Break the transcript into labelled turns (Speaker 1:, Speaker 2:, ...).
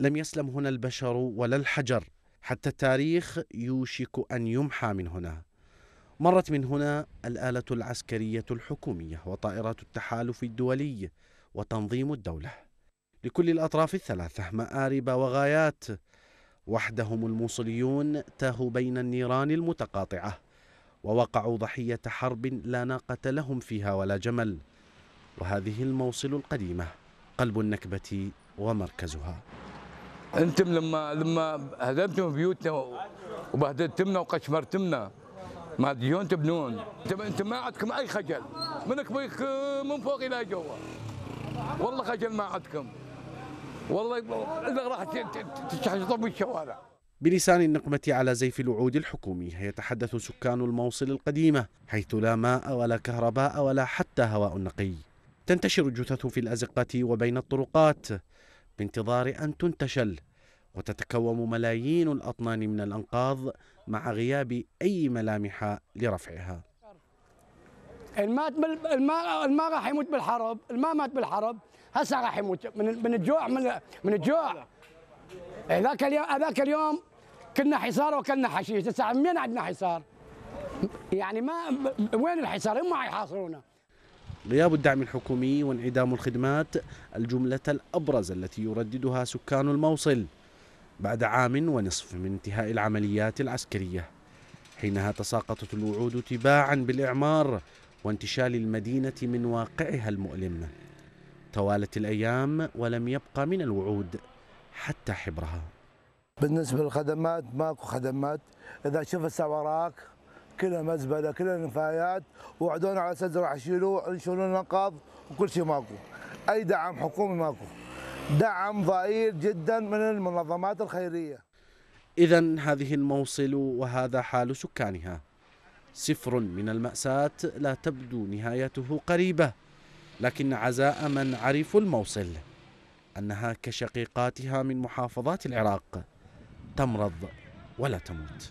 Speaker 1: لم يسلم هنا البشر ولا الحجر حتى التاريخ يوشك أن يمحى من هنا مرت من هنا الآلة العسكرية الحكومية وطائرات التحالف الدولي وتنظيم الدولة لكل الأطراف الثلاثة مآرب وغايات وحدهم الموصليون تاهوا بين النيران المتقاطعة ووقعوا ضحية حرب لا ناقة لهم فيها ولا جمل وهذه الموصل القديمة قلب النكبة ومركزها
Speaker 2: انتم لما لما هدمتم بيوتنا وبهدلتمنا وقشمرتمنا ما ديون تبنون انتم انتم ما عندكم اي خجل منك بيك آه، من فوق الى جوا والله خجل ما عندكم والله اذا راح تشحشطوا بالشوارع
Speaker 1: بلسان النقمة على زيف الوعود الحكومي يتحدث سكان الموصل القديمة حيث لا ماء ولا كهرباء ولا حتى هواء نقي تنتشر الجثث في الأزقة وبين الطرقات بانتظار أن تنتشل وتتكوم ملايين الأطنان من الأنقاض مع غياب أي ملامح لرفعها
Speaker 2: المات بال... الماء الماء راح يموت بالحرب الماء مات بالحرب هسه راح يموت من من الجوع من من الجوع ذاك اليوم هذاك اليوم كنا حصار وكنا حشيش هسه من عندنا حصار يعني ما وين الحصار هم يحاصرونا
Speaker 1: غياب الدعم الحكومي وانعدام الخدمات الجملة الأبرز التي يرددها سكان الموصل بعد عام ونصف من انتهاء العمليات العسكرية حينها تساقطت الوعود تباعا بالإعمار وانتشال المدينة من واقعها المؤلم توالت الأيام ولم يبقى من الوعود حتى حبرها
Speaker 2: بالنسبة للخدمات ماكو خدمات إذا شفت وراك كلها مزبلة كلها نفايات وعدونا على أساس راح يشيلوا يشيلون نقاض وكل شيء ماكو أي دعم حكومي ماكو دعم ضئيل
Speaker 1: جدا من المنظمات الخيرية إذا هذه الموصل وهذا حال سكانها سفر من المأساة لا تبدو نهايته قريبة لكن عزاء من عرفوا الموصل أنها كشقيقاتها من محافظات العراق تمرض ولا تموت